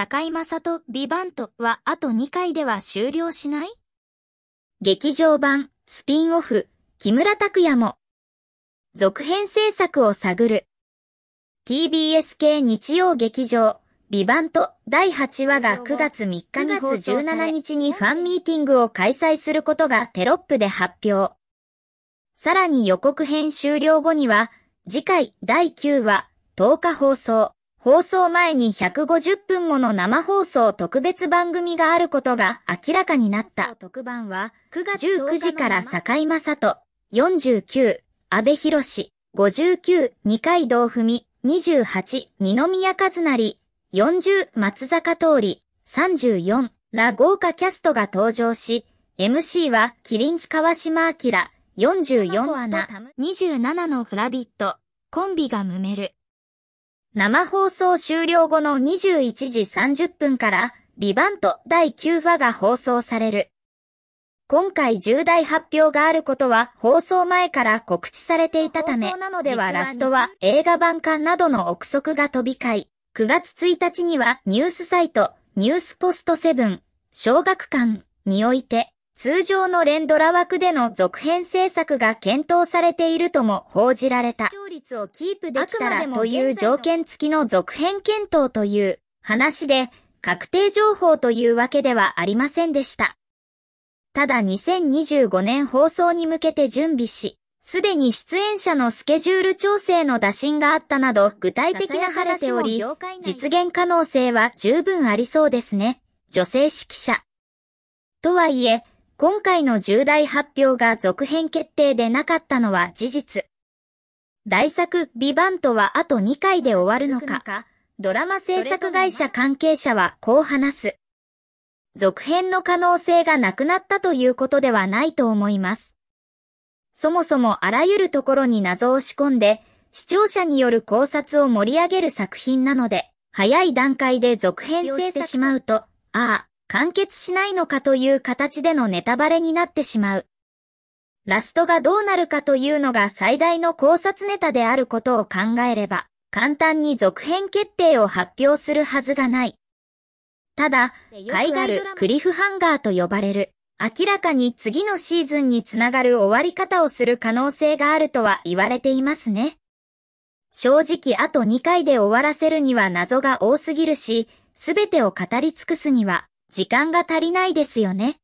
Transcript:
坂井正とビバントはあと2回では終了しない劇場版、スピンオフ、木村拓哉も、続編制作を探る。TBS 系日曜劇場、ビバント第8話が9月3日に放送17日にファンミーティングを開催することがテロップで発表。さらに予告編終了後には、次回第9話10日放送。放送前に150分もの生放送特別番組があることが明らかになった特番は月19時から坂井正人49、安倍博士59、二階堂文28、二宮和成40、松坂通り34ら豪華キャストが登場し、MC はキリン川島明44アナ27のフラビットコンビがむめる生放送終了後の21時30分から、ビバント第9話が放送される。今回重大発表があることは放送前から告知されていたため、なのではラストは映画版化などの憶測が飛び交い、9月1日にはニュースサイト、ニュースポスト7、小学館において、通常の連ドラ枠での続編制作が検討されているとも報じられた。率をキープできたらという条件付きの続編検討という話で、確定情報というわけではありませんでした。ただ2025年放送に向けて準備し、すでに出演者のスケジュール調整の打診があったなど具体的な話おり、実現可能性は十分ありそうですね。女性指揮者。とはいえ、今回の重大発表が続編決定でなかったのは事実。大作、ビバントはあと2回で終わるのか、ドラマ制作会社関係者はこう話す。続編の可能性がなくなったということではないと思います。そもそもあらゆるところに謎を仕込んで、視聴者による考察を盛り上げる作品なので、早い段階で続編制してしまうと、ああ、完結しないのかという形でのネタバレになってしまう。ラストがどうなるかというのが最大の考察ネタであることを考えれば、簡単に続編決定を発表するはずがない。ただ、海外クリフハンガーと呼ばれる、明らかに次のシーズンにつながる終わり方をする可能性があるとは言われていますね。正直あと2回で終わらせるには謎が多すぎるし、すべてを語り尽くすには時間が足りないですよね。